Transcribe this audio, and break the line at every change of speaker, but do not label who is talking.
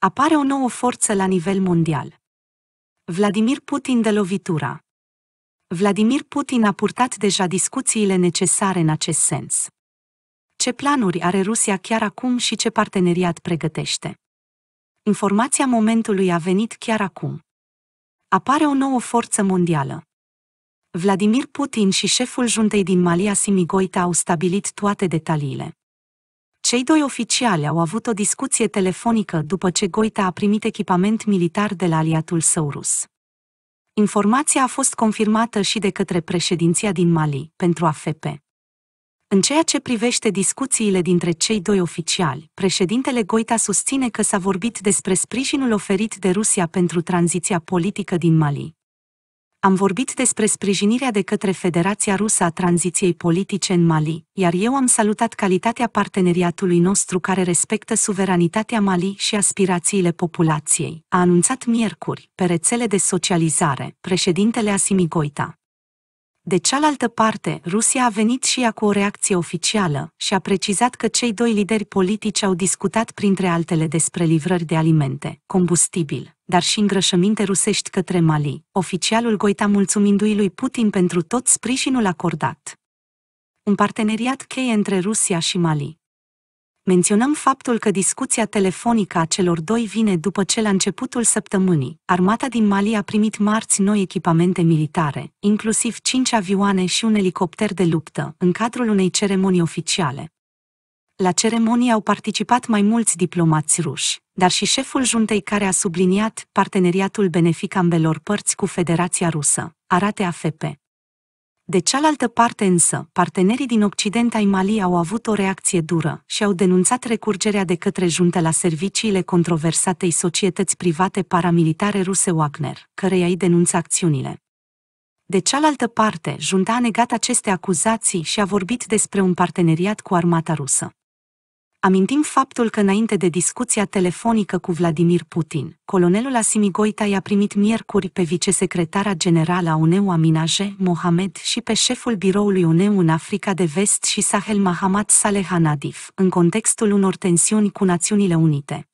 Apare o nouă forță la nivel mondial. Vladimir Putin de lovitura. Vladimir Putin a purtat deja discuțiile necesare în acest sens. Ce planuri are Rusia chiar acum și ce parteneriat pregătește? Informația momentului a venit chiar acum. Apare o nouă forță mondială. Vladimir Putin și șeful juntei din Malia Simigoita au stabilit toate detaliile. Cei doi oficiali au avut o discuție telefonică după ce Goita a primit echipament militar de la aliatul său rus. Informația a fost confirmată și de către președinția din Mali, pentru AFP. În ceea ce privește discuțiile dintre cei doi oficiali, președintele Goita susține că s-a vorbit despre sprijinul oferit de Rusia pentru tranziția politică din Mali, am vorbit despre sprijinirea de către Federația Rusă a tranziției politice în Mali, iar eu am salutat calitatea parteneriatului nostru care respectă suveranitatea Mali și aspirațiile populației, a anunțat miercuri, pe rețele de socializare, președintele Asimi Goita. De cealaltă parte, Rusia a venit și ea cu o reacție oficială și a precizat că cei doi lideri politici au discutat printre altele despre livrări de alimente, combustibil, dar și îngrășăminte rusești către Mali, oficialul Goita mulțumindu-i lui Putin pentru tot sprijinul acordat. Un parteneriat cheie între Rusia și Mali menționăm faptul că discuția telefonică a celor doi vine după ce la începutul săptămânii, armata din Mali a primit marți noi echipamente militare, inclusiv cinci avioane și un elicopter de luptă, în cadrul unei ceremonii oficiale. La ceremonie au participat mai mulți diplomați ruși, dar și șeful juntei care a subliniat parteneriatul benefic ambelor părți cu Federația Rusă, arate AFP. De cealaltă parte însă, partenerii din Occident ai Mali au avut o reacție dură și au denunțat recurgerea de către junte la serviciile controversatei societăți private paramilitare ruse Wagner, căreia îi denunță acțiunile. De cealaltă parte, junta a negat aceste acuzații și a vorbit despre un parteneriat cu armata rusă. Amintim faptul că înainte de discuția telefonică cu Vladimir Putin, colonelul Asimigoita i-a primit miercuri pe vicesecretara generală a UNEU Aminaje Mohamed și pe șeful biroului UNEU în Africa de Vest și Sahel Mahamat Saleh Hanadif, în contextul unor tensiuni cu Națiunile Unite.